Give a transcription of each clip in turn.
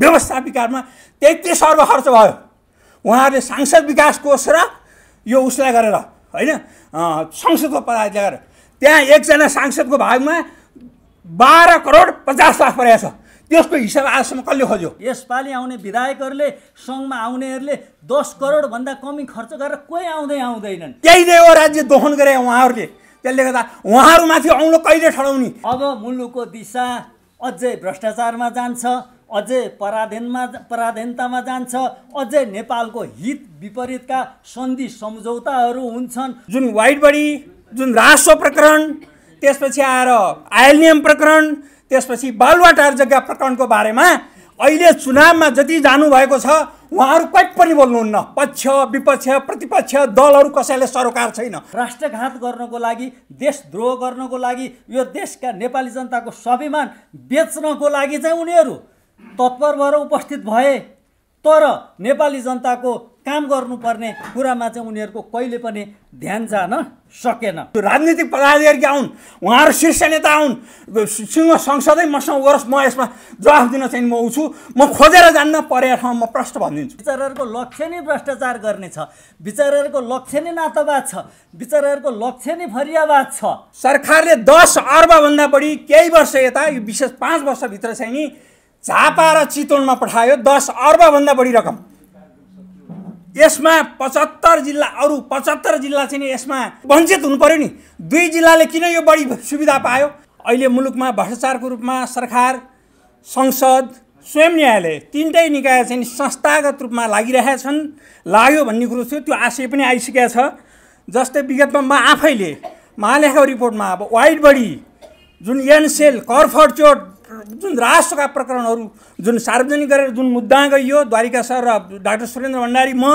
व्यवस्था विकासमा त्यति सर्व खर्च भयो उहाँहरूले सांसद विकास कोष र यो उसलाई गरेर होइन संसदको पदाधिकारी गरेर त्यहाँ एकजना सांसदको भागमा बाह्र करोड पचास लाख परेको छ त्यसको हिसाब आजसम्म कसले खोज्यो यसपालि आउने विधायकहरूले सङ्घमा आउनेहरूले दस करोडभन्दा कमी खर्च गरेर कोही आउँदै आउँदैनन् त्यही नै हो राज्य दोहन गरे उहाँहरूले त्यसले गर्दा उहाँहरूमाथि औँलो कहिले ठडाउने अब मुलुकको दिशा अझै भ्रष्टाचारमा जान्छ अझै पराधीनमा पराधीनतामा जान्छ अझै नेपालको हित विपरीतका सन्धि सम्झौताहरू हुन्छन् जुन वाइट बडी जुन राजस्व प्रकरण त्यसपछि आएर आयलियम प्रकरण त्यसपछि बालुवाटार जग्गा प्रकरणको बारेमा अहिले चुनावमा जति जानुभएको छ उहाँहरू कहीँ पनि बोल्नुहुन्न पक्ष विपक्ष प्रतिपक्ष दलहरू कसैले सरोकार छैन राष्ट्रघात गर्नको लागि देशद्रोह गर्नको लागि यो देशका नेपाली जनताको स्वाभिमान बेच्नको लागि चाहिँ उनीहरू तत्पर भएर उपस्थित भए तर नेपाली जनताको काम गर्नुपर्ने कुरामा चाहिँ उनीहरूको कहिले पनि ध्यान जान सकेन राजनीतिक पदाधिकारी आउन् उहाँहरू शीर्ष नेता आउन् सिंह संसदै मसँग गरोस् म यसमा जवाफ दिन चाहिँ म उछु म खोजेर जान्न परे ठाउँमा म प्रष्ट भनिदिन्छु विचारहरूको लक्ष्य नै भ्रष्टाचार गर्ने छ विचारहरूको लक्ष्य नै नातावाद छ विचारहरूको लक्ष्य नै फरियावाद छ सरकारले दस अर्बभन्दा बढी केही वर्ष यता यो विशेष पाँच वर्षभित्र चाहिँ नि झापा र चितवनमा पठायो दस अर्बभन्दा बढी रकम यसमा पचहत्तर जिल्ला अरू पचहत्तर जिल्ला चाहिँ यसमा वञ्चित हुनु पऱ्यो नि दुई जिल्लाले किन यो बढी सुविधा पायो अहिले मुलुकमा भ्रष्टाचारको रूपमा सरकार संसद स्वयं न्यायालय तिनटै निकाय चाहिँ संस्थागत रूपमा लागिरहेका छन् लाग्यो भन्ने कुरो थियो त्यो आशय पनि आइसकेको छ जस्तै विगतमा म आफैले महालेखा रिपोर्टमा अब वाइड बडी जुन एनसेल चोट जुन राष्ट्रका प्रकरणहरू जुन सार्वजनिक गरेर जुन मुद्दा गइयो द्वारिका सर र डाक्टर सुरेन्द्र भण्डारी म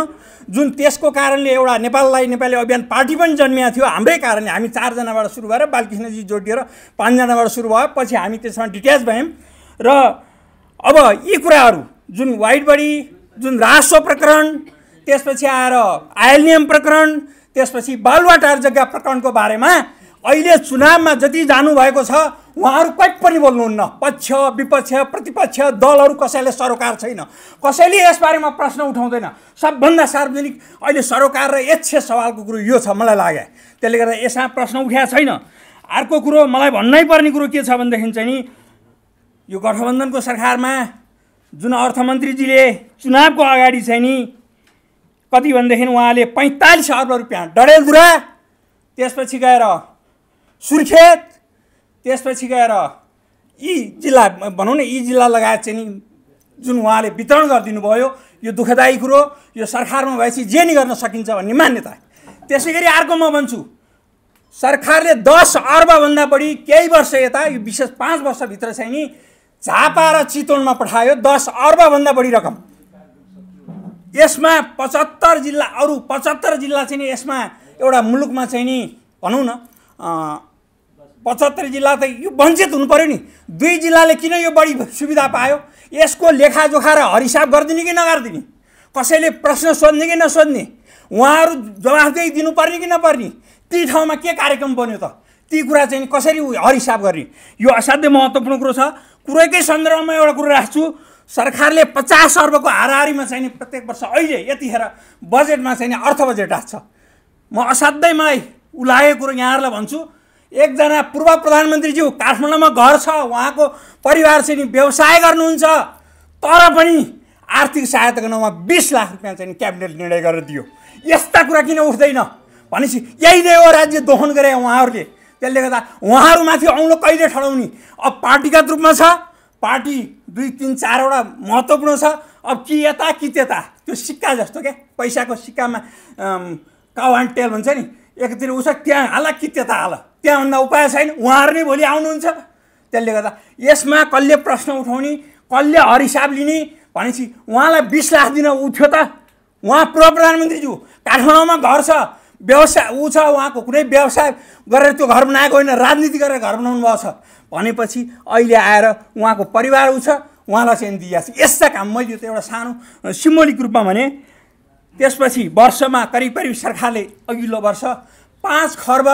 जुन त्यसको कारणले एउटा नेपाललाई नेपाली अभियान पार्टी पनि जन्मिएको थियो हाम्रै कारणले हामी चारजनाबाट सुरु भएर बालकृष्णजी जोडिएर पाँचजनाबाट सुरु भयो पछि हामी त्यसमा डिट्याच भयौँ र अब यी कुराहरू जुन वाइट बडी जुन राजस्व प्रकरण त्यसपछि आएर आयलियम प्रकरण त्यसपछि बालुवाटार जग्गा प्रकरणको बारेमा अहिले चुनावमा जति जानुभएको छ उहाँहरू कहीँ पनि बोल्नुहुन्न पक्ष विपक्ष प्रतिपक्ष दलहरू कसैले सरोकार छैन कसैले यसबारेमा प्रश्न उठाउँदैन सबभन्दा सार्वजनिक अहिले सरोकार र एक सवालको कुरो यो छ मलाई लाग्यो त्यसले गर्दा यसमा प्रश्न उठाएको छैन अर्को कुरो मलाई भन्नै पर्ने कुरो के छ भनेदेखि चाहिँ नि यो गठबन्धनको सरकारमा जुन अर्थमन्त्रीजीले चुनावको अगाडि चाहिँ नि कति भनेदेखि उहाँले पैँतालिस अर्ब रुपियाँ डडेलधुरा त्यसपछि गएर सुर्खेत त्यसपछि गएर यी जिल्ला भनौँ न यी जिल्ला लगायत चाहिँ नि जुन उहाँले वितरण गरिदिनु भयो यो दुःखदायी कुरो यो सरकारमा भएपछि जे नि गर्न सकिन्छ भन्ने मान्यता त्यसै गरी अर्को म भन्छु सरकारले दस अर्बभन्दा बढी केही वर्ष यता यो विशेष पाँच वर्षभित्र चाहिँ नि झापा र चितवनमा पठायो दस अर्बभन्दा बढी रकम यसमा पचहत्तर जिल्ला अरू पचहत्तर जिल्ला चाहिँ नि यसमा एउटा मुलुकमा चाहिँ नि भनौँ न पचहत्तर जिल्ला त यो वञ्चित हुनु पऱ्यो नि दुई जिल्लाले किन यो बढी सुविधा पायो यसको लेखाजोखा र हरिसाब गरिदिने कि नगरिदिने कसैले प्रश्न सोध्ने कि नसोध्ने उहाँहरू दिइ दिनुपर्ने कि नपर्ने ती ठाउँमा के कार्यक्रम बन्यो त ती कुरा चाहिँ कसरी हरिसाब गर्ने यो असाध्यै महत्त्वपूर्ण कुरो छ कुरैकै सन्दर्भमा एउटा कुरो राख्छु सरकारले पचास अर्बको हाराहारीमा चाहिँ नि प्रत्येक वर्ष अहिले यतिखेर बजेटमा चाहिँ अर्थ बजेट राख्छ म असाध्यै मलाई उलाएको कुरो यहाँहरूलाई भन्छु एकजना पूर्व प्रधानमन्त्रीज्यू काठमाडौँमा घर छ उहाँको परिवार चाहिँ नि व्यवसाय गर्नुहुन्छ तर पनि आर्थिक सहायताको नाउँमा बिस लाख रुपियाँ चाहिँ क्याबिनेट निर्णय गरेर दियो यस्ता कुरा किन उठ्दैन भनेपछि यही नै हो राज्य दोहन गरे उहाँहरूले त्यसले गर्दा उहाँहरूमाथि औँलो कहिले ठडाउने अब पार्टीगत रूपमा छ पार्टी दुई तिन चारवटा महत्त्वपूर्ण छ अब कि यता कि त्यता त्यो सिक्का जस्तो क्या पैसाको सिक्कामा एन्ड टेल भन्छ नि एकतिर उसो त्यहाँ हाल कि त्यता हाल त्यहाँभन्दा उपाय छैन उहाँहरू नै भोलि आउनुहुन्छ त्यसले गर्दा यसमा कसले प्रश्न उठाउने कसले हरिसाब लिने भनेपछि उहाँलाई बिस लाख दिन उठ्यो त उहाँ पूर्व प्रधानमन्त्रीज्यू काठमाडौँमा घर छ व्यवसाय ऊ छ उहाँको कुनै व्यवसाय गरेर त्यो घर बनाएको होइन राजनीति गरेर घर बनाउनु भएको छ भनेपछि अहिले आएर उहाँको परिवार ऊ छ उहाँलाई चाहिँ दिइरहेको छ यस्ता काम मैले त एउटा सानो सिम्बोलिक रूपमा भने त्यसपछि वर्षमा करिब करिब सरकारले अघिल्लो वर्ष पाँच खर्ब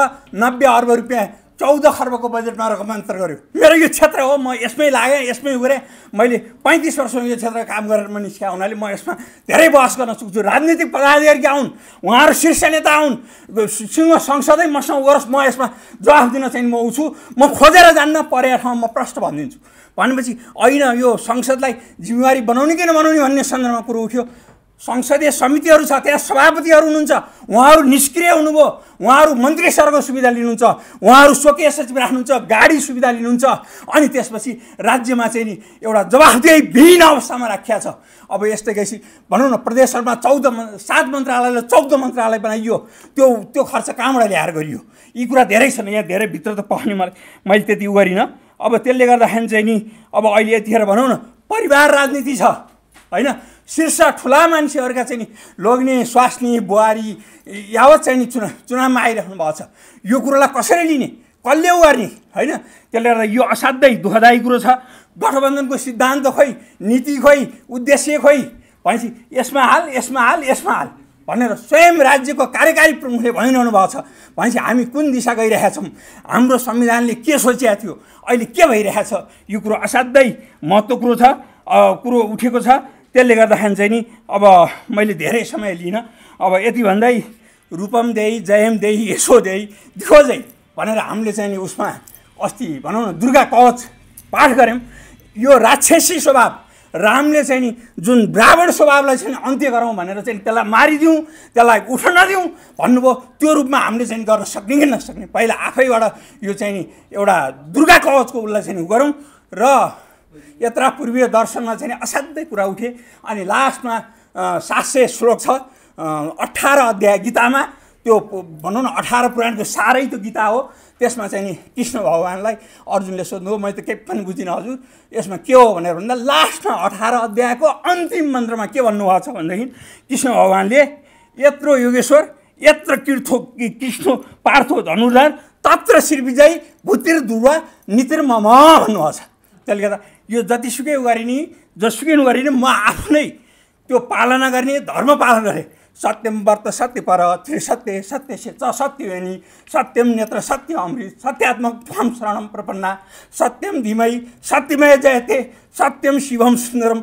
नब्बे अर्ब रुपियाँ चौध खर्बको बजेटमा रकमान्तर गर्यो मेरो यो क्षेत्र हो म यसमै लागेँ यसमै उरेँ मैले पैँतिस वर्ष यो क्षेत्र काम गरेर म निस्केँ हुनाले म यसमा धेरै बहस गर्न सक्छु राजनीतिक पदाधिकारी आउन् उहाँहरू शीर्ष नेता आउन् सिंह संसदै मसँग गरोस् म यसमा जवाफ दिन चाहिँ म उछु म खोजेर जान्न परे ठाउँमा म प्रष्ट भनिदिन्छु भनेपछि होइन यो संसदलाई जिम्मेवारी बनाउने कि नबनाउने भन्ने सन्दर्भमा कुरो उठ्यो संसदीय समितिहरू छ त्यहाँ सभापतिहरू हुनुहुन्छ उहाँहरू निष्क्रिय हुनुभयो उहाँहरू मन्त्री सरको सुविधा लिनुहुन्छ उहाँहरू स्वकीय सचिव राख्नुहुन्छ गाडी सुविधा लिनुहुन्छ अनि त्यसपछि राज्यमा चाहिँ नि एउटा जवाफदेही विहीन अवस्थामा राखिया छ अब यस्तै गएपछि भनौँ न प्रदेशहरूमा चौध सात मन्त्रालयले चौध मन्त्रालय बनाइयो त्यो त्यो खर्च कहाँबाट ल्याएर गरियो यी कुरा धेरै छन् यहाँ धेरै भित्र त पाउने मलाई मैले त्यति उ गरिनँ अब त्यसले गर्दाखेरि चाहिँ नि अब अहिले यतिखेर भनौँ न परिवार राजनीति छ होइन शीर्ष ठुला मान्छेहरूका चाहिँ नि लोग्ने स्वास्नी बुहारी यावत चाहिँ नि चुना चुनावमा आइराख्नु भएको छ यो कुरोलाई कसरी लिने कसले गर्ने होइन त्यसले गर्दा यो असाध्यै दुःखदायी कुरो छ गठबन्धनको सिद्धान्त खोइ नीति खोइ उद्देश्य खोइ भनेपछि यसमा हाल यसमा हाल यसमा हाल भनेर स्वयं राज्यको कार्यकारी प्रमुखले भनिरहनु भएको छ भनेपछि हामी कुन दिशा गइरहेका छौँ हाम्रो संविधानले के सोचेको थियो अहिले के भइरहेछ यो कुरो असाध्यै महत्त्व कुरो छ कुरो उठेको छ त्यसले गर्दाखेरि चाहिँ नि अब मैले धेरै समय लिनँ अब यति भन्दै रूपम देई जयम देई यसो देई दिखोजै भनेर हामीले चाहिँ नि उसमा अस्ति भनौँ न दुर्गा कवच पाठ गऱ्यौँ यो राक्षसी स्वभाव रामले चाहिँ नि जुन ब्राह्मण स्वभावलाई चाहिँ अन्त्य गरौँ भनेर चाहिँ त्यसलाई मारिदिउँ त्यसलाई उठ्न दिउँ भन्नुभयो त्यो रूपमा हामीले चाहिँ गर्न सक्ने कि नसक्ने पहिला आफैबाट यो चाहिँ नि एउटा दुर्गा कवचको उसलाई चाहिँ गरौँ र यत्र पूर्वीय दर्शनमा चाहिँ असाध्यै कुरा उठे अनि लास्टमा सात सय श्लोक छ अठार अध्याय गीतामा त्यो भनौँ न अठार पुराणको सारै त्यो गीता हो त्यसमा चाहिँ नि कृष्ण भगवान्लाई अर्जुनले सोध्नु मैले त केही पनि बुझिनँ हजुर यसमा के हो भनेर भन्दा लास्टमा अठार अध्यायको अन्तिम मन्त्रमा के भन्नुभएको छ भनेदेखि कृष्ण भगवान्ले यत्रो योगेश्वर यत्र किर्थो कृष्ण पार्थो धनुर्धर तत्र श्रीविजय भुतिर दुर्वा नितिर मम भन्नुभएको छ त्यसले गर्दा यो जतिसुकै गरिने जसुकै नगरिने म आफ्नै त्यो पालना गर्ने धर्म पालन गरेँ सत्यम व्रत सत्य पर त्रिसत्य सत्य शिक्षा सत्य वेणी सत्यम नेत्र सत्य अमृत सत्यात्मक ध्वम शरणम प्रपन्ना सत्यम धीमय सत्यमय जयते सत्यम शिवम सुन्दरम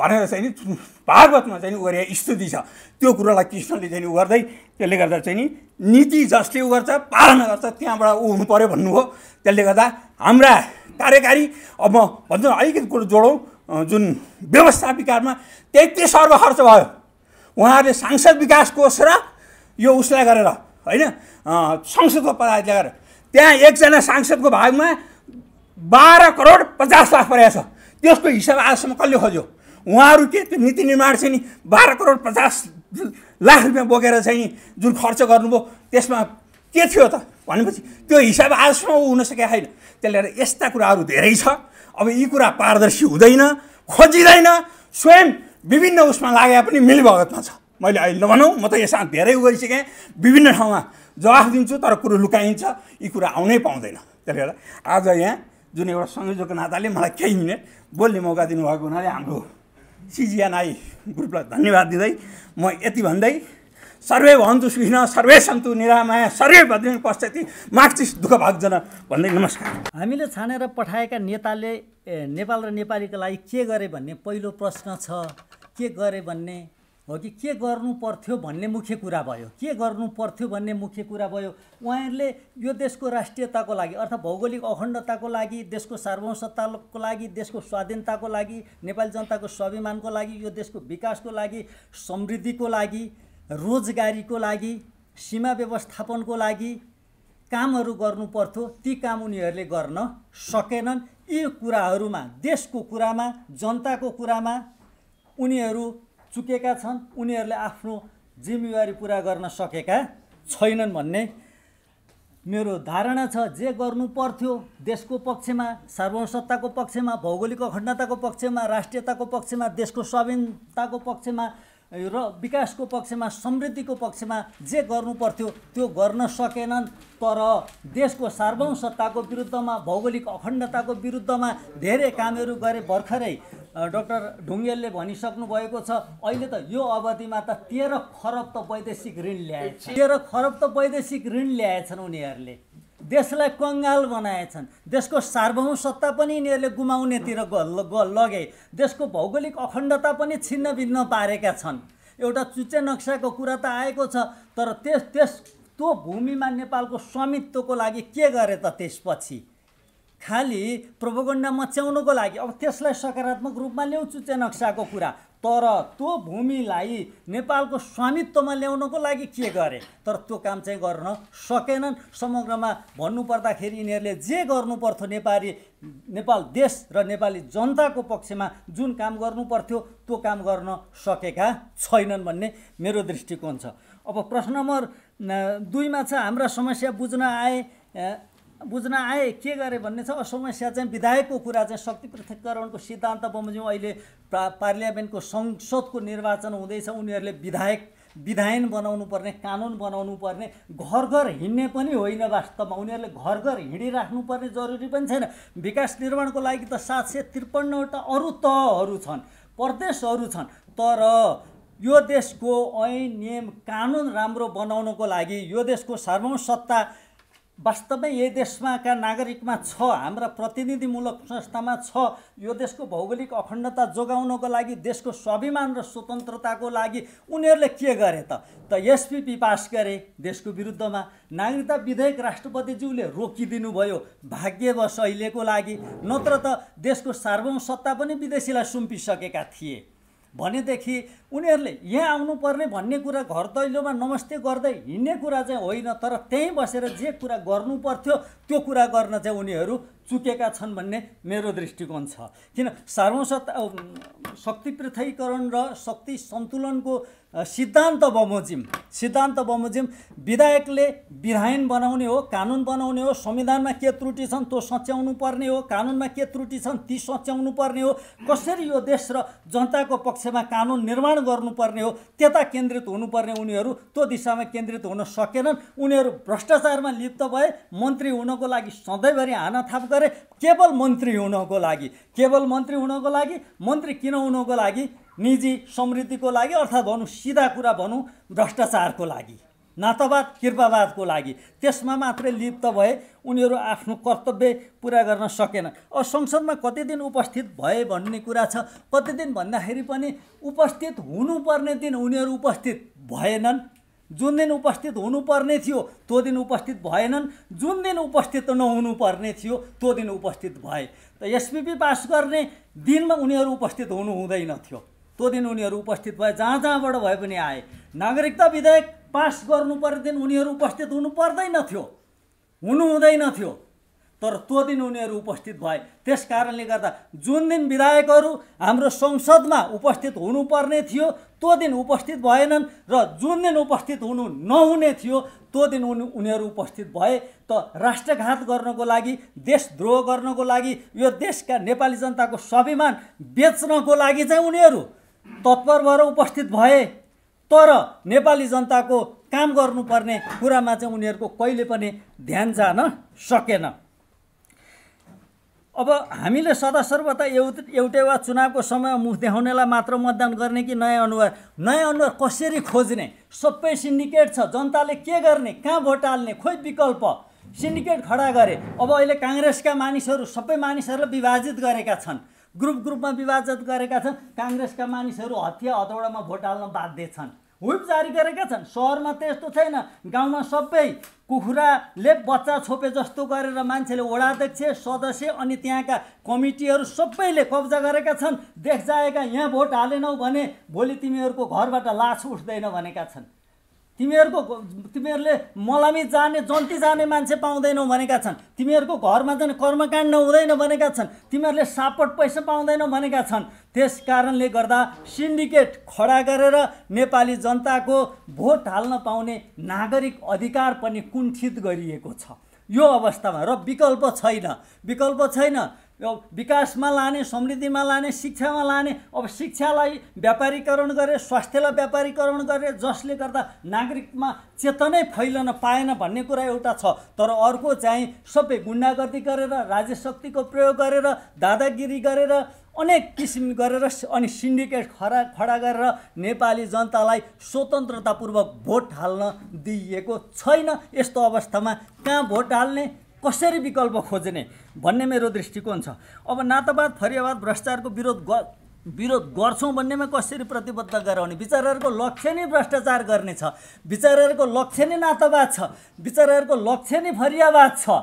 भनेर चाहिँ नि भागवतमा चाहिँ नि स्तुति छ त्यो कुरोलाई कृष्णले चाहिँ गर्दै त्यसले गर्दा चाहिँ नि नीति जसले ऊ गर्छ पालना गर्छ त्यहाँबाट ऊ हुनु पऱ्यो भन्नुभयो त्यसले गर्दा हाम्रा कार्यकारी अब म भन्छ अलिकति कुरो जोडौँ जुन व्यवस्था विकारमा तेत्तिस अर्ब खर्च भयो उहाँहरूले सांसद विकास कोष र यो उसलाई गरेर होइन संसदको पदाधिकारी गरेर त्यहाँ एकजना सांसदको भागमा बाह्र करोड पचास लाख परेको छ त्यसको हिसाब आजसम्म कसले खोज्यो उहाँहरू के त्यो नीति निर्माण चाहिँ नि बाह्र करोड पचास लाख रुपियाँ बोकेर चाहिँ जुन खर्च गर्नुभयो त्यसमा के थियो त भनेपछि त्यो हिसाब आजसम्म हुन सकेको छैन त्यसले गर्दा यस्ता कुराहरू धेरै छ अब यी कुरा पारदर्शी हुँदैन खोजिँदैन स्वयं विभिन्न उसमा लागे पनि मिलभगतमा छ मैले अहिले नभनौँ म त यसमा धेरै उ गरिसकेँ विभिन्न ठाउँमा जवाफ दिन्छु तर कुरो लुकाइन्छ यी कुरा आउनै पाउँदैन त्यसले गर्दा आज यहाँ जुन एउटा संयोजकको नाताले मलाई केही मिनट बोल्ने मौका दिनुभएको हुनाले हाम्रो सिजिएनआई ग्रुपलाई धन्यवाद दिँदै म यति भन्दै सर्वे भवन्तु सुखिन सर्वे सन्तु निरामाया सर्वे भद्रिन पश्चाति मार्क्सिस्ट दुःख भागजन भन्दै नमस्कार हामीले छानेर पठाएका नेताले नेपाल र नेपालीको लागि के गरे भन्ने पहिलो प्रश्न छ के गरे भन्ने हो कि के गर्नु पर्थ्यो भन्ने मुख्य कुरा भयो के गर्नु पर्थ्यो भन्ने मुख्य कुरा भयो उहाँहरूले यो देशको राष्ट्रियताको लागि अर्थात् भौगोलिक अखण्डताको लागि देशको सार्वसत्ताको लागि देशको स्वाधीनताको लागि नेपाली जनताको स्वाभिमानको लागि यो देशको विकासको लागि समृद्धिको लागि रोजगारीको लागि सीमा व्यवस्थापनको लागि कामहरू गर्नु पर्थ्यो ती काम उनीहरूले गर्न सकेनन् यी कुराहरूमा देशको कुरामा जनताको कुरामा उनीहरू चुकेका छन् उनीहरूले आफ्नो जिम्मेवारी पुरा गर्न सकेका छैनन् भन्ने मेरो धारणा छ जे गर्नु पर्थ्यो देशको पक्षमा सार्वसत्ताको पक्षमा भौगोलिक अखण्डताको पक्षमा राष्ट्रियताको पक्षमा देशको स्वाधीनताको पक्षमा र विकासको पक्षमा समृद्धिको पक्षमा जे गर्नु पर्थ्यो त्यो गर्न सकेनन् तर देशको सार्वभौम सत्ताको विरुद्धमा भौगोलिक अखण्डताको विरुद्धमा धेरै कामहरू गरे भर्खरै डक्टर ढुङ्गेलले भनिसक्नु भएको छ अहिले त यो अवधिमा त तेह्र खरब त वैदेशिक ऋण ल्याएछ तेह्र खरब त वैदेशिक ऋण ल्याएछन् उनीहरूले देशलाई कङ्गाल बनाएछन् देशको सार्वभौम सत्ता पनि यिनीहरूले गुमाउनेतिर ग लगे देशको भौगोलिक अखण्डता पनि छिन्नभिन्न पारेका छन् एउटा चुच्चे नक्साको कुरा त आएको छ तर त्यस त्यस त्यो भूमिमा नेपालको स्वामित्वको लागि के गरे त त्यसपछि खालि प्रभुगण्डा मच्याउनुको लागि अब त्यसलाई सकारात्मक रूपमा ल्याउँ चुच्चे नक्साको कुरा तर त्यो भूमिलाई नेपालको स्वामित्वमा ल्याउनको लागि के गरे तर त्यो काम चाहिँ गर्न सकेनन् समग्रमा भन्नुपर्दाखेरि यिनीहरूले जे गर्नु पर्थ्यो नेपाली नेपाल देश र नेपाली जनताको पक्षमा जुन काम गर्नुपर्थ्यो त्यो काम गर्न सकेका छैनन् भन्ने मेरो दृष्टिकोण छ अब प्रश्न नम्बर दुईमा छ हाम्रा समस्या बुझ्न आए बुझ्न आए के गरे भन्ने छ समस्या चाहिँ विधायकको कुरा चाहिँ शक्ति पृथककरणको सिद्धान्त बमोजिम अहिले पार्लियामेन्टको संसदको निर्वाचन हुँदैछ उनीहरूले विधायक विधायन बनाउनु पर्ने कानुन बनाउनु पर्ने घर घर हिँड्ने पनि होइन वास्तवमा उनीहरूले घर घर हिँडिराख्नु पर्ने जरुरी पनि छैन विकास निर्माणको लागि त सात सय त्रिपन्नवटा अरू तहहरू छन् प्रदेशहरू छन् तर यो देशको ऐन नियम कानुन राम्रो बनाउनको लागि यो देशको सार्वभौम सत्ता वास्तवमै यही देशमाका नागरिकमा छ हाम्रा प्रतिनिधिमूलक संस्थामा छ यो देशको भौगोलिक अखण्डता जोगाउनको लागि देशको स्वाभिमान र स्वतन्त्रताको लागि उनीहरूले के गरे त त एसपिपी पास गरे देशको विरुद्धमा नागरिकता विधेयक राष्ट्रपतिज्यूले रोकिदिनुभयो भाग्यवश अहिलेको लागि नत्र त देशको सार्वभौम सत्ता पनि विदेशीलाई सुम्पिसकेका थिए भनेदेखि उनीहरूले यहाँ आउनुपर्ने भन्ने कुरा घर दैलोमा नमस्ते गर्दै हिँड्ने कुरा चाहिँ होइन तर त्यहीँ बसेर जे कुरा गर्नु पर्थ्यो त्यो कुरा गर्न चाहिँ उनीहरू चुकेका छन् भन्ने मेरो दृष्टिकोण छ किन सार्वसत् शक्ति पृथ्वीकरण र शक्ति सन्तुलनको सिद्धान्त बमोजिम सिद्धान्त बमोजिम विधायकले विधायन बनाउने हो कानुन बनाउने हो संविधानमा के त्रुटि छन् त्यो सच्याउनु पर्ने हो कानुनमा के त्रुटि छन् ती सच्याउनु पर्ने हो कसरी यो देश र जनताको पक्षमा कानुन निर्माण गर्नुपर्ने हो त्यता केन्द्रित हुनुपर्ने उनीहरू त्यो दिशामा केन्द्रित हुन सकेनन् उनीहरू भ्रष्टाचारमा लिप्त भए मन्त्री हुनको लागि सधैँभरि हाना गरे तर केवल मन्त्री हुनको लागि केवल मन्त्री हुनको लागि मन्त्री किन हुनको लागि निजी समृद्धिको लागि अर्थात् भनौँ सिधा कुरा भनौँ भ्रष्टाचारको लागि नातावाद कृपावादको लागि त्यसमा मात्रै लिप्त भए उनीहरू आफ्नो कर्तव्य पुरा गर्न सकेन अब संसदमा कति दिन उपस्थित भए भन्ने कुरा छ कति दिन भन्दाखेरि पनि उपस्थित हुनुपर्ने दिन उनीहरू उपस्थित भएनन् जुन दिन उपस्थित हुनुपर्ने थियो त्यो दिन उपस्थित भएनन् जुन दिन उपस्थित नहुनुपर्ने थियो त्यो दिन उपस्थित भए त एसपिपी पास गर्ने दिनमा उनीहरू उपस्थित हुनु हुँदैन थियो त्यो दिन उनीहरू उपस्थित भए जहाँ जहाँबाट भए पनि आए नागरिकता विधेयक पास गर्नुपर्ने दिन उनीहरू उपस्थित हुनु पर्दैन थियो हुनु हुँदैन थियो तर त्यो दिन उनीहरू उपस्थित भए त्यस कारणले गर्दा जुन दिन विधायकहरू हाम्रो संसदमा उपस्थित हुनुपर्ने थियो त्यो दिन उपस्थित भएनन् र जुन दिन उपस्थित हुनु नहुने थियो त्यो दिन उनी उनीहरू उपस्थित भए त राष्ट्रघात गर्नको लागि देशद्रोह गर्नको लागि यो देशका नेपाली जनताको स्वाभिमान बेच्नको लागि चाहिँ उनीहरू तत्पर भएर उपस्थित भए तर नेपाली जनताको काम गर्नुपर्ने कुरामा चाहिँ उनीहरूको कहिले पनि ध्यान जान सकेन अब हामीले सदा सर्वदा एउ एउटै वा चुनावको समय मुख देखाउनेलाई मात्र मतदान गर्ने कि नयाँ अनुहार नयाँ अनुहार कसरी खोज्ने सबै सिन्डिकेट छ जनताले के गर्ने कहाँ भोट हाल्ने खोइ विकल्प सिन्डिकेट खडा गरे अब अहिले काङ्ग्रेसका मानिसहरू सबै मानिसहरूलाई विभाजित गरेका छन् ग्रुप ग्रुपमा विभाजित गरेका छन् काङ्ग्रेसका मानिसहरू हत्या हतौडामा भोट हाल्न बाध्य छन् हुप जारी गरेका छन् सहरमा त यस्तो छैन गाउँमा सबै कुखुराले बच्चा छोपे जस्तो गरेर मान्छेले वडाध्यक्ष सदस्य अनि त्यहाँका कमिटीहरू सबैले कब्जा गरेका छन् देखजाएका यहाँ भोट हालेनौ भने भोलि तिमीहरूको घरबाट लास उठ्दैन भनेका छन् तिमीहरूको तिमीहरूले मलामी जाने जन्ती जाने मान्छे पाउँदैनौ भनेका छन् तिमीहरूको घरमा जाने कर्मकाण्ड हुँदैन भनेका छन् तिमीहरूले सापट पैसा पाउँदैनौ भनेका छन् त्यस कारणले गर्दा सिन्डिकेट खडा गरेर नेपाली जनताको भोट हाल्न पाउने नागरिक अधिकार पनि कुण्ठित गरिएको छ यो अवस्थामा र विकल्प छैन विकल्प छैन विकासमा लाने समृद्धिमा लाने शिक्षामा लाने अब शिक्षालाई व्यापारीकरण गरे स्वास्थ्यलाई व्यापारीकरण गरे जसले गर्दा नागरिकमा चेतनै फैलन पाएन भन्ने कुरा एउटा छ तर अर्को चाहिँ सबै गुन्डागर्दी गरेर राज्य शक्तिको प्रयोग गरेर दादागिरी गरेर अनेक किसिम गरेर अनि सिन्डिकेट खडा खडा गरेर नेपाली जनतालाई स्वतन्त्रतापूर्वक भोट हाल्न दिइएको छैन यस्तो अवस्थामा कहाँ भोट हाल्ने कसरी विकल्प खोज्ने भन्ने मेरो दृष्टिकोण छ अब नातावाद फरियावाद भ्रष्टाचारको विरोध ग विरोध गर्छौँ भन्नेमा कसरी प्रतिबद्ध गराउने विचारहरूको लक्ष्य नै भ्रष्टाचार गर्ने छ विचारहरूको लक्ष्य नै नातावाद छ विचारहरूको लक्ष्य नै फरियावाद छ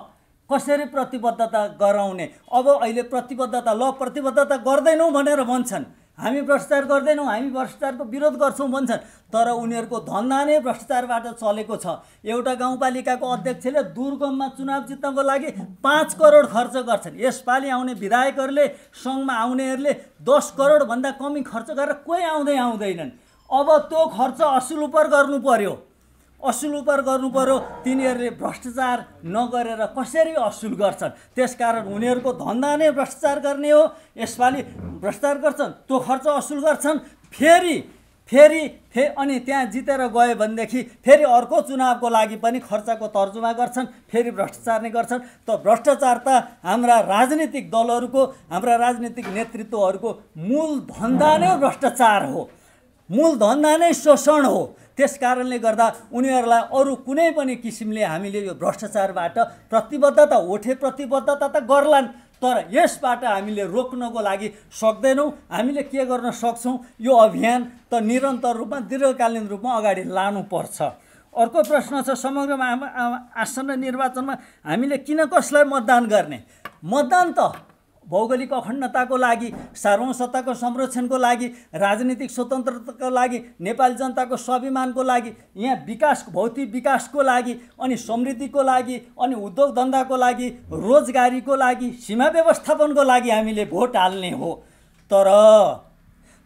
कसरी प्रतिबद्धता गराउने अब अहिले प्रतिबद्धता ल प्रतिबद्धता गर्दैनौँ भनेर भन्छन् हामी भ्रष्टाचार गर्दैनौँ हामी भ्रष्टाचारको विरोध गर्छौँ भन्छन् तर उनीहरूको धन्दा नै भ्रष्टाचारबाट चलेको छ एउटा गाउँपालिकाको अध्यक्षले दुर्गममा चुनाव जित्नको लागि पाँच करोड खर्च गर्छन् यसपालि आउने विधायकहरूले सङ्घमा आउनेहरूले दस करोडभन्दा कमी खर्च गरेर कोही आउँदै आउँदैनन् अब त्यो खर्च असुल उप गर्नु पर्यो असुल उपर गर्नु पऱ्यो तिनीहरूले भ्रष्टाचार नगरेर कसरी असुल गर्छन् त्यसकारण उनीहरूको धन्दा नै भ्रष्टाचार गर्ने हो यसपालि भ्रष्टाचार गर्छन् त्यो खर्च असुल गर्छन् फेरि फेरि फे अनि त्यहाँ जितेर गयो भनेदेखि फेरि अर्को चुनावको लागि पनि खर्चको तर्जुमा गर्छन् फेरि भ्रष्टाचार नै गर्छन् त भ्रष्टाचार त हाम्रा राजनीतिक दलहरूको हाम्रा राजनीतिक नेतृत्वहरूको मूल धन्दा नै भ्रष्टाचार हो मूल धन्दा नै शोषण हो त्यस कारणले गर्दा उनीहरूलाई अरू कुनै पनि किसिमले हामीले यो भ्रष्टाचारबाट प्रतिबद्धता होठे प्रतिबद्धता त गर्लान् तर यसबाट हामीले रोक्नको लागि सक्दैनौँ हामीले के गर्न सक्छौँ यो अभियान त निरन्तर रूपमा दीर्घकालीन रूपमा अगाडि लानुपर्छ अर्को प्रश्न छ समग्रमा आसन्न निर्वाचनमा हामीले किन कसलाई मतदान गर्ने मतदान त भौगोलिक अखण्डताको लागि सार्वसत्ताको संरक्षणको लागि राजनीतिक स्वतन्त्रताको लागि नेपाली जनताको स्वाभिमानको लागि यहाँ विकास भौतिक विकासको लागि अनि समृद्धिको लागि अनि उद्योग धन्दाको लागि रोजगारीको लागि सीमा व्यवस्थापनको लागि हामीले भोट हाल्ने हो तर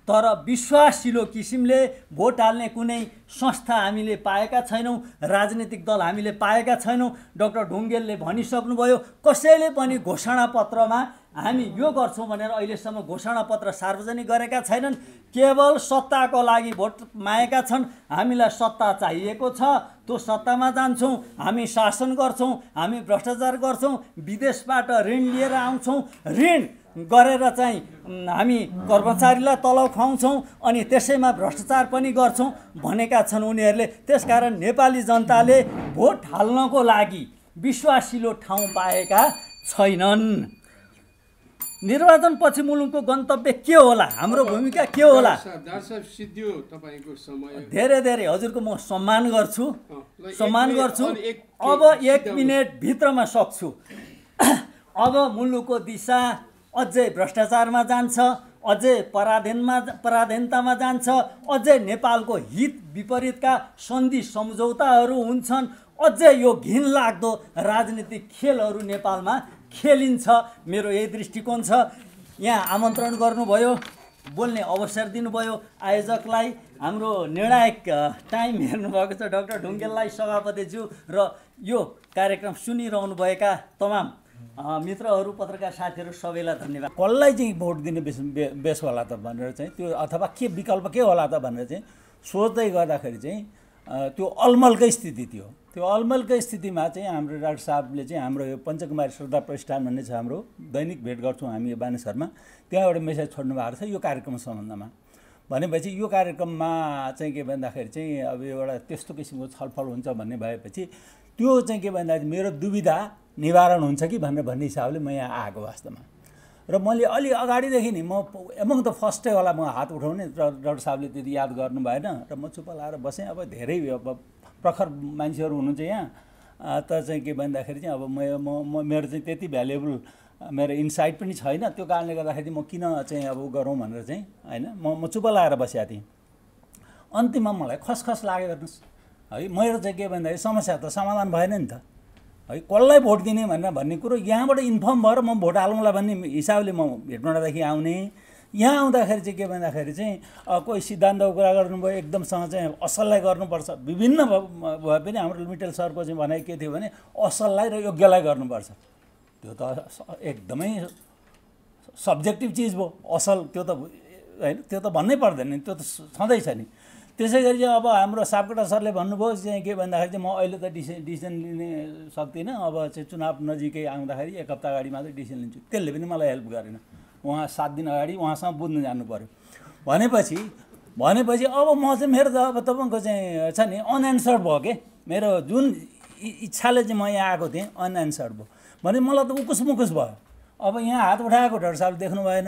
तर विश्वासिलो किसिमले भोट हाल्ने कुनै संस्था हामीले पाएका छैनौँ राजनीतिक दल हामीले पाएका छैनौँ डक्टर ढुङ्गेलले भनिसक्नुभयो कसैले पनि घोषणापत्रमा हामी यो गर्छौँ भनेर अहिलेसम्म घोषणापत्र सार्वजनिक गरेका छैनन् केवल सत्ताको लागि भोट मागेका छन् हामीलाई सत्ता चाहिएको छ त्यो सत्तामा जान्छौँ हामी शासन गर्छौँ हामी भ्रष्टाचार गर्छौँ विदेशबाट ऋण लिएर आउँछौँ ऋण गरेर चाहिँ हामी कर्मचारीलाई तलब खुवाउँछौँ अनि त्यसैमा भ्रष्टाचार पनि गर्छौँ भनेका छन् उनीहरूले त्यसकारण नेपाली जनताले भोट हाल्नको लागि विश्वासिलो ठाउँ पाएका छैनन् निर्वाचनपछि मुलुकको गन्तव्य के होला हाम्रो भूमिका के होला धेरै धेरै हजुरको म सम्मान गर्छु सम्मान गर्छु अब एक मिनटभित्रमा सक्छु अब मुलुकको दिशा अझै भ्रष्टाचारमा जान्छ अझै पराधीनमा पराधीनतामा जान्छ अझै नेपालको हित विपरीतका सन्धि सम्झौताहरू हुन्छन् अझै यो घिनलाग्दो राजनीतिक खेलहरू नेपालमा खेलिन्छ मेरो यही दृष्टिकोण छ यहाँ आमन्त्रण गर्नुभयो बोल्ने अवसर दिनुभयो आयोजकलाई हाम्रो निर्णायक टाइम हेर्नुभएको छ डक्टर ढुङ्गेललाई सभापतिज्यू र यो कार्यक्रम सुनिरहनुभएका तमाम मित्रहरू पत्रकार साथीहरू सबैलाई धन्यवाद कसलाई चाहिँ भोट दिने बेस बेस होला त भनेर चाहिँ त्यो अथवा के विकल्प के होला त भनेर चाहिँ सोच्दै गर्दाखेरि चाहिँ त्यो अलमलकै स्थिति थियो त्यो अलमलकै स्थितिमा चाहिँ हाम्रो डाक्टर साहबले चाहिँ हाम्रो यो पञ्चकुमारी श्रद्धा प्रतिष्ठान भन्ने छ हाम्रो दैनिक भेट गर्छौँ हामी यो बानेश्वरमा त्यहाँ एउटा मेसेज छोड्नु भएको छ यो कार्यक्रम सम्बन्धमा भनेपछि यो कार्यक्रममा चाहिँ के भन्दाखेरि चाहिँ अब एउटा त्यस्तो किसिमको छलफल हुन्छ भन्ने भएपछि त्यो चाहिँ के भन्दाखेरि मेरो दुविधा निवारण हुन्छ कि भनेर भन्ने हिसाबले म यहाँ आएको वास्तवमा र मैले अलि अगाडिदेखि नि म एमङ द फर्स्टै होला म हात उठाउने र डाक्टर साहबले त्यति याद गर्नु भएन र म चुप लाएर बसेँ अब धेरै अब प्रखर मान्छेहरू हुनुहुन्छ यहाँ त चाहिँ के भन्दाखेरि चाहिँ अब म म मेरो चाहिँ त्यति भ्यालुएबल मेरो इन्साइट पनि छैन त्यो कारणले गर्दाखेरि म किन चाहिँ अब गरौँ भनेर चाहिँ होइन म म चुप लाएर बसेको थिएँ अन्तिममा मलाई खसखस लाग्यो हेर्नुहोस् है मेरो चाहिँ के भन्दाखेरि समस्या त समाधान भएन नि त है कसलाई भोट दिने भनेर भन्ने कुरो यहाँबाट इन्फर्म भएर म भोट हालौँला भन्ने हिसाबले म भेटमाडादेखि आउने यहाँ आउँदाखेरि चाहिँ के भन्दाखेरि चाहिँ कोही सिद्धान्तको कुरा गर्नुभयो एकदमसँग चाहिँ असललाई गर्नुपर्छ विभिन्न भए पनि हाम्रो मिटेल सरको चाहिँ भनाइ के थियो भने असललाई र योग्यलाई गर्नुपर्छ त्यो त एकदमै सब्जेक्टिभ चिज भयो असल त्यो त होइन त्यो त भन्नै पर्दैन नि त्यो त छँदैछ नि त्यसै गरी चाहिँ अब हाम्रो सापकोटा सरले भन्नुभयो चाहिँ के भन्दाखेरि चाहिँ म अहिले त डिसिसन डिसिसन लिने सक्दिनँ अब चाहिँ चुनाव नजिकै आउँदाखेरि एक हप्ता अगाडि मात्रै डिसिसन लिन्छु त्यसले पनि मलाई हेल्प गरेन उहाँ सात दिन अगाडि उहाँसँग बुझ्नु जानु पऱ्यो भनेपछि भनेपछि अब म चाहिँ मेरो त अब तपाईँको चाहिँ छ नि अनएन्सर्ड भयो के मेरो जुन इच्छाले चाहिँ म यहाँ आएको थिएँ अनएन्सर्ड भयो भने मलाई त उकुस मुकुस भयो अब यहाँ हात उठाएको साहब देख्नु भएन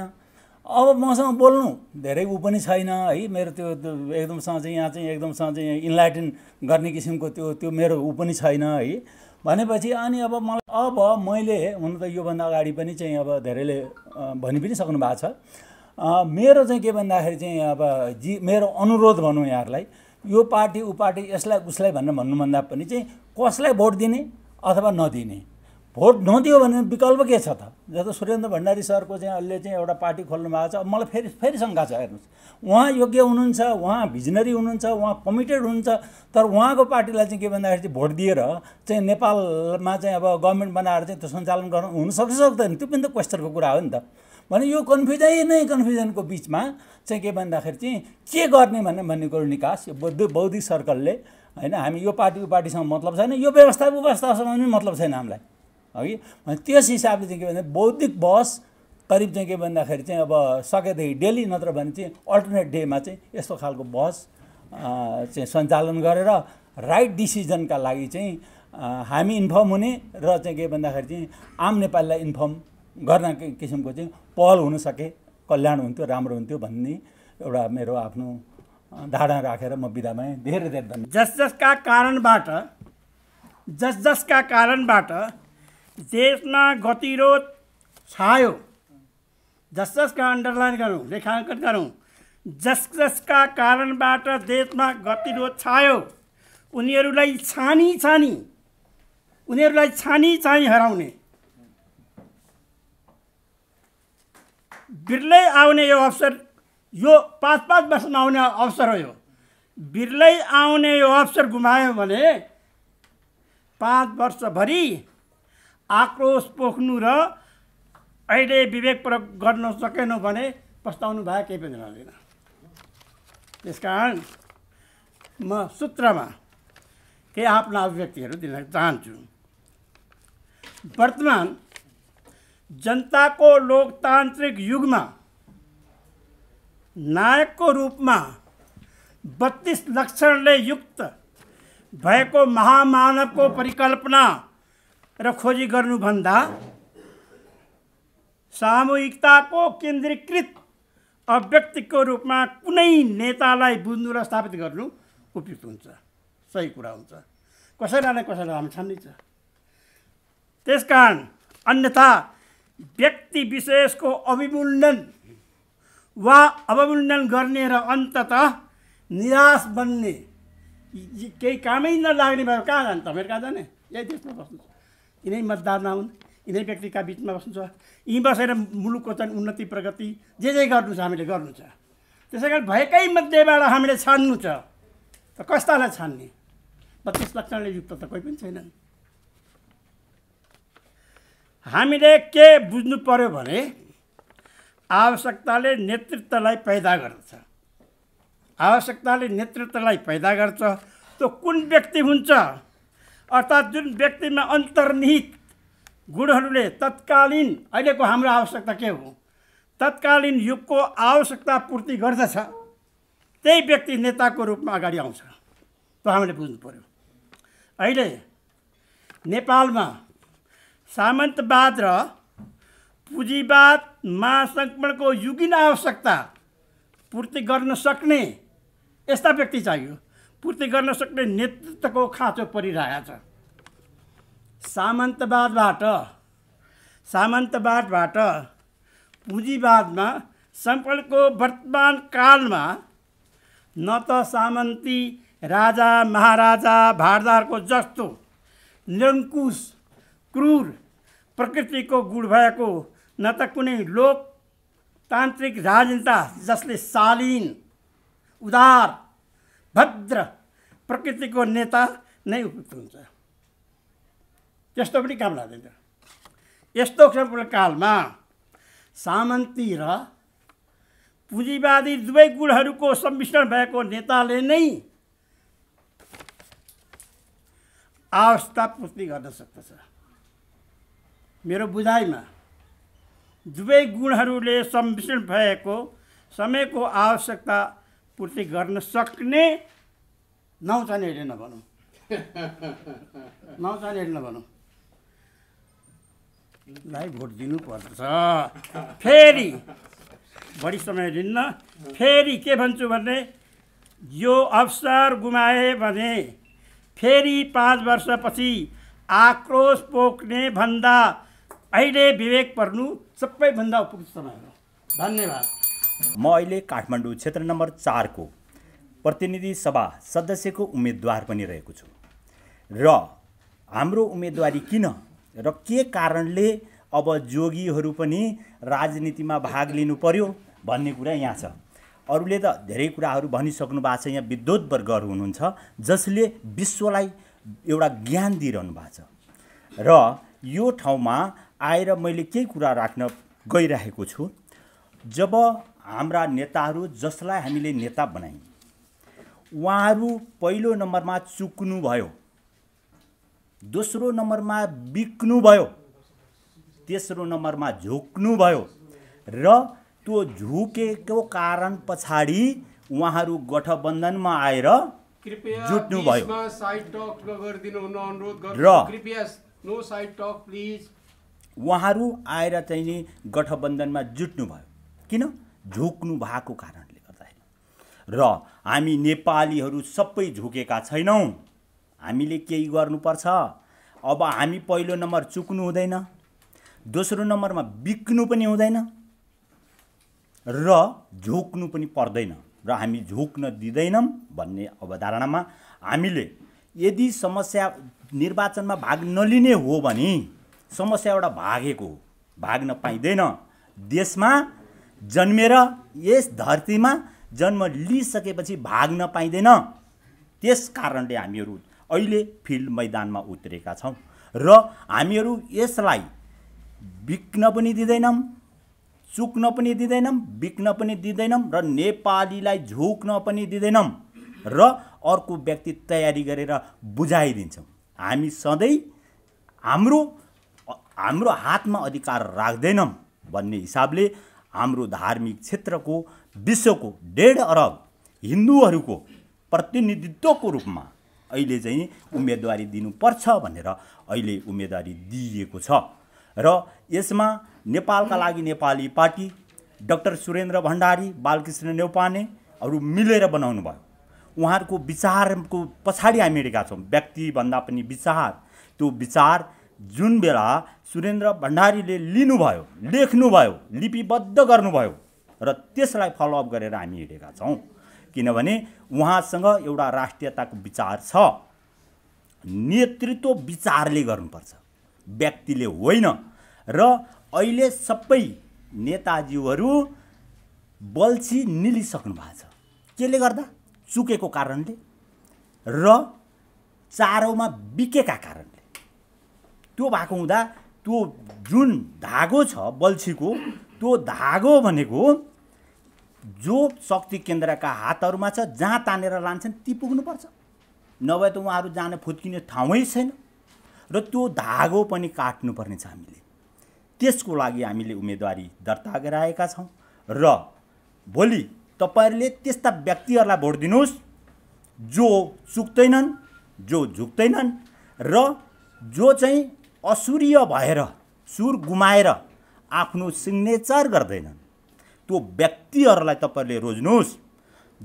अब मसँग बोल्नु धेरै ऊ पनि छैन है मेरो त्यो एकदम चाहिँ यहाँ चाहिँ एकदम चाहिँ इन्लाइटन गर्ने किसिमको त्यो त्यो मेरो ऊ पनि छैन है भनेपछि अनि अब मलाई अब मैले हुन त योभन्दा अगाडि पनि चाहिँ अब धेरैले भनि पनि सक्नु भएको छ मेरो चाहिँ के भन्दाखेरि चाहिँ अब जी मेरो अनुरोध भनौँ यहाँहरूलाई यो पार्टी ऊ पार्टी यसलाई उसलाई भनेर भन्नुभन्दा पनि चाहिँ कसलाई भोट दिने अथवा नदिने भोट नदियो भने विकल्प के छ त जस्तो सुरेन्द्र भण्डारी सरको चाहिँ अहिले चाहिँ एउटा पार्टी खोल्नु भएको छ अब मलाई फेरि फेरि शङ्का छ हेर्नुहोस् उहाँ योग्य हुनुहुन्छ उहाँ भिजनरी हुनुहुन्छ उहाँ कमिटेड हुनुहुन्छ तर उहाँको पार्टीलाई चाहिँ के भन्दाखेरि चाहिँ भोट दिएर चाहिँ नेपालमा चाहिँ अब गभर्मेन्ट बनाएर चाहिँ त्यो सञ्चालन गर्नु हुन सक्छ सक्दैन त्यो पनि त क्वेस्चनको कुरा हो नि त भने यो कन्फ्युजन नै कन्फ्युजनको बिचमा चाहिँ के भन्दाखेरि चाहिँ के गर्ने भन्ने भन्ने कुरो निकास यो बौद्ध बौद्धिक सर्कलले होइन हामी यो पार्टी यो पार्टीसँग मतलब छैन यो व्यवस्था व्यवस्थासँग पनि मतलब छैन हामीलाई हगि त्यस हिसाबले चाहिँ के भन्दा बौद्धिक बहस करिब चाहिँ के भन्दाखेरि चाहिँ अब सकेदेखि डेली नत्र भने चाहिँ अल्टरनेट डेमा चाहिँ यस्तो खालको बहस चाहिँ सञ्चालन गरेर राइट डिसिजनका लागि चाहिँ हामी इन्फर्म हुने र चाहिँ के भन्दाखेरि चाहिँ आम नेपालीलाई इन्फर्म गर्न किसिमको चाहिँ पहल हुन सके कल्याण हुन्थ्यो राम्रो हुन्थ्यो भन्ने एउटा मेरो आफ्नो धारणा राखेर म विधामा धेरै धेरै धन्यवाद जस जसका कारणबाट जस जसका कारणबाट देशमा गतिरोध छायो जस जसका अन्डरलाइन गरौँ रेखाङ्कन गरौँ जस जसका कारणबाट देशमा गतिरोध छायो उनीहरूलाई छानी छानी उनीहरूलाई छानी छानी हराउने बिरलै आउने यो अवसर यो पाँच पाँच वर्षमा आउने अवसर हो यो बिरलै आउने यो अवसर गुमायो भने पाँच वर्षभरि आक्रोश पोख्नु र अहिले विवेक प्रयोग गर्न सकेनौँ भने पस्ताउनु भए केही पनि रहँदैन त्यस कारण म सूत्रमा केही आफ्ना अभिव्यक्तिहरू दिन चाहन्छु वर्तमान जनताको लोकतान्त्रिक युगमा नायकको रूपमा बत्तिस लक्षणले युक्त भएको महामानवको परिकल्पना र खोजी गर्नुभन्दा सामूहिकताको केन्द्रीकृत अभिव्यक्तिको रूपमा कुनै नेतालाई बुझ्नु र स्थापित गर्नु उपयुक्त हुन्छ सही कुरा हुन्छ कसैलाई न कसैलाई हामी छ त्यस कारण अन्यथा व्यक्ति विशेषको अभिमूल्यन वा अवमूल्यन गर्ने र अन्तत निराश बन्ने केही कामै नलाग्ने भएर कहाँ जाने तपाईँहरू कहाँ जाने यही देशमा बस्नु यिनै मतदाता हुन् यिनै व्यक्तिका बिचमा बस्नुहुन्छ यी बसेर मुलुकको चाहिँ उन्नति प्रगति जे जे गर्नु छ हामीले गर्नु छ त्यसै कारण भएकै मध्येबाट हामीले छान्नु छ त कस्तालाई छान्ने बत्तिस लक्षणले युक्त त कोही पनि छैनन् हामीले के बुझ्नु पर्यो भने आवश्यकताले नेतृत्वलाई पैदा गर्छ आवश्यकताले नेतृत्वलाई पैदा गर्छ त्यो कुन व्यक्ति हुन्छ अर्थात् जुन व्यक्तिमा अन्तर्निहित गुणहरूले तत्कालीन अहिलेको हाम्रो आवश्यकता के हो तत्कालीन युगको आवश्यकता पूर्ति गर्दछ त्यही व्यक्ति नेताको रूपमा अगाडि आउँछ त्यो हामीले बुझ्नु पऱ्यो अहिले नेपालमा सामन्तवाद र पुँजीवाद महासङ्क्रमणको युगिन आवश्यकता पूर्ति गर्न सक्ने यस्ता व्यक्ति चाहियो पूर्ति गर्न सक्ने नेतृत्वको खाँचो परिरहेछ सामन्तवादबाट सामन्तवादबाट पुँजीवादमा सम्पनको वर्तमान कालमा न त सामन्ती राजा महाराजा भारदारको जस्तो निरङ्कुश क्रूर प्रकृतिको गुण भएको न त कुनै लोकतान्त्रिक राजनेता जसले शालीन उदार भद्र प्रकृतिको नेता नै उपयुक्त हुन्छ त्यस्तो पनि काम लाग्दैन यस्तो कालमा सामन्ती र पुँजीवादी दुवै गुणहरूको सम्मिश्रण भएको नेताले नै अवस्था पूर्ति गर्न सक्दछ मेरो बुझाइमा दुवै गुणहरूले सम्मिश्रण भएको समयको आवश्यकता पूर्ति गर्न सक्ने नौचानेहरूले नभनौँ नौचानेहरूले नभनौँ लाई भोट दिनुपर्छ फेरि बढी समय दिन्न फेरि के भन्छु भने यो अवसर गुमाए भने फेरि पाँच वर्षपछि आक्रोश पोख्ने भन्दा अहिले विवेक पर्नु सबैभन्दा उपयुक्त समय हो धन्यवाद म अहिले काठमाडौँ क्षेत्र नम्बर चारको प्रतिनिधि सभा सदस्यको उम्मेदवार पनि रहेको छु र हाम्रो उम्मेदवारी किन र के कारणले अब जोगीहरू पनि राजनीतिमा भाग लिनु पर्यो भन्ने कुरा यहाँ छ अरूले त धेरै कुराहरू भनिसक्नु भएको छ यहाँ विद्युत वर्गहरू हुनुहुन्छ जसले विश्वलाई एउटा ज्ञान दिइरहनु भएको छ र यो ठाउँमा आएर मैले केही कुरा राख्न गइरहेको छु जब हाम्रा नेताहरू जसलाई हामीले नेता बनायौँ उहाँहरू पहिलो नम्बरमा चुक्नुभयो दोस्रो नम्बरमा बिक्नुभयो तेस्रो नम्बरमा झुक्नुभयो र त्यो झुकेको कारण पछाडि उहाँहरू गठबन्धनमा आएर जुट्नुभयो र उहाँहरू आएर चाहिँ नि गठबन्धनमा जुट्नुभयो किन झोक्नु भएको कारणले गर्दाखेरि र हामी नेपालीहरू सबै झोकेका छैनौँ हामीले केही गर्नुपर्छ अब हामी पहिलो नम्बर चुक्नु हुँदैन दोस्रो नम्बरमा बिक्नु पनि हुँदैन र झोक्नु पनि पर्दैन र हामी झोक्न दिँदैनौँ भन्ने अवधारणामा हामीले यदि समस्या निर्वाचनमा भाग नलिने हो भने समस्या एउटा भागेको भाग्न पाइँदैन देशमा जन्मेर यस धरतीमा जन्म लिइसकेपछि भाग्न पाइँदैन त्यस कारणले हामीहरू अहिले फिल्ड मैदानमा उत्रेका छौँ र हामीहरू यसलाई बिक्न पनि दिँदैनौँ चुक्न पनि दिँदैनौँ बिक्न पनि दिँदैनौँ र नेपालीलाई झुक्न पनि दिँदैनौँ र अर्को व्यक्ति तयारी गरेर बुझाइदिन्छौँ हामी सधैँ हाम्रो हाम्रो हातमा अधिकार राख्दैनौँ भन्ने हिसाबले हाम्रो धार्मिक क्षेत्रको विश्वको डेढ अरब हिन्दूहरूको प्रतिनिधित्वको रूपमा अहिले चाहिँ उम्मेदवारी दिनुपर्छ भनेर अहिले उम्मेदवारी दिइएको छ र यसमा नेपालका लागि नेपाली पार्टी डक्टर सुरेन्द्र भण्डारी बालकृष्ण अरू मिलेर बनाउनु भयो उहाँहरूको विचारको पछाडि हामी हिँडेका छौँ व्यक्तिभन्दा पनि विचार त्यो विचार जुन बेला सुरेन्द्र भण्डारीले लिनुभयो लेख्नुभयो लिपिबद्ध गर्नुभयो र त्यसलाई फलोअप गरेर हामी हिँडेका छौँ किनभने उहाँसँग एउटा राष्ट्रियताको विचार छ नेतृत्व विचारले गर्नुपर्छ व्यक्तिले होइन र अहिले सबै नेताजीहरू बल्छी निलिसक्नु भएको छ केले गर्दा चुकेको कारणले र चारोमा बिकेका कारण त्यो भएको हुँदा त्यो जुन धागो छ बल्छीको त्यो धागो भनेको जो शक्ति केन्द्रका हातहरूमा छ जहाँ तानेर लान्छन् ती पुग्नुपर्छ नभए त उहाँहरू जान फुत्किने ठाउँै छैन र त्यो धागो पनि काट्नुपर्ने छ हामीले त्यसको लागि हामीले उम्मेदवारी दर्ता गराएका छौँ र भोलि तपाईँहरूले त्यस्ता व्यक्तिहरूलाई भोट दिनुहोस् जो चुक्दैनन् जो झुक्दैनन् र जो चाहिँ असुरीय भएर सुर गुमाएर आफ्नो सिग्नेचर गर्दैनन् त्यो व्यक्तिहरूलाई तपाईँले रोज्नुहोस्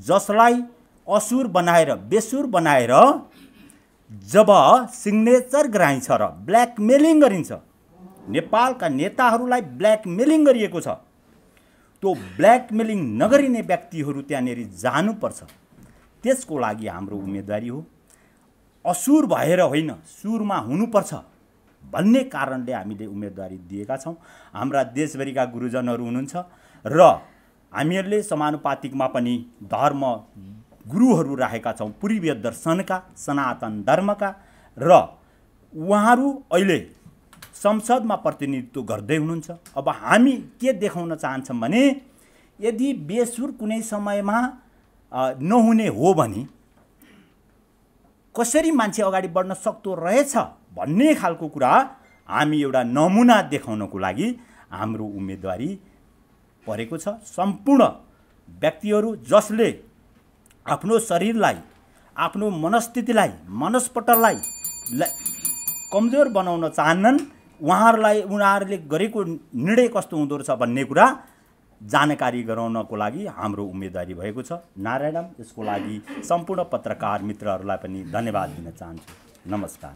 जसलाई असुर बनाएर बेसुर बनाएर जब सिग्नेचर गराइन्छ र ब्ल्याकमेलिङ गरिन्छ नेपालका नेताहरूलाई ब्ल्याकमेलिङ गरिएको छ त्यो ब्ल्याकमेलिङ नगरिने व्यक्तिहरू त्यहाँनिर जानुपर्छ त्यसको लागि हाम्रो उम्मेदवारी हो असुर भएर होइन सुरमा हुनुपर्छ भन्ने कारणले हामीले उम्मेदवारी दिएका छौँ हाम्रा देशभरिका गुरुजनहरू हुनुहुन्छ र हामीहरूले समानुपातिकमा पनि धर्म गुरुहरू राखेका छौँ पूर्वीय दर्शनका सनातन धर्मका र उहाँहरू अहिले संसदमा प्रतिनिधित्व गर्दै हुनुहुन्छ अब हामी के देखाउन चाहन्छौँ भने यदि बेसुर कुनै समयमा नहुने हो भने कसरी मान्छे अगाडि बढ्न सक्दो रहेछ भन्ने खालको कुरा हामी एउटा नमुना देखाउनको लागि हाम्रो उम्मेदवारी परेको छ सम्पूर्ण व्यक्तिहरू जसले आफ्नो शरीरलाई आफ्नो मनस्थितिलाई मनस्पटललाई कमजोर बनाउन चाहन्नन् उहाँहरूलाई उनीहरूले गरेको निर्णय कस्तो हुँदो रहेछ भन्ने कुरा जानकारी गराउनको लागि हाम्रो उम्मेदवारी भएको छ नारायणम यसको लागि सम्पूर्ण पत्रकार मित्रहरूलाई पनि धन्यवाद दिन चाहन्छु नमस्कार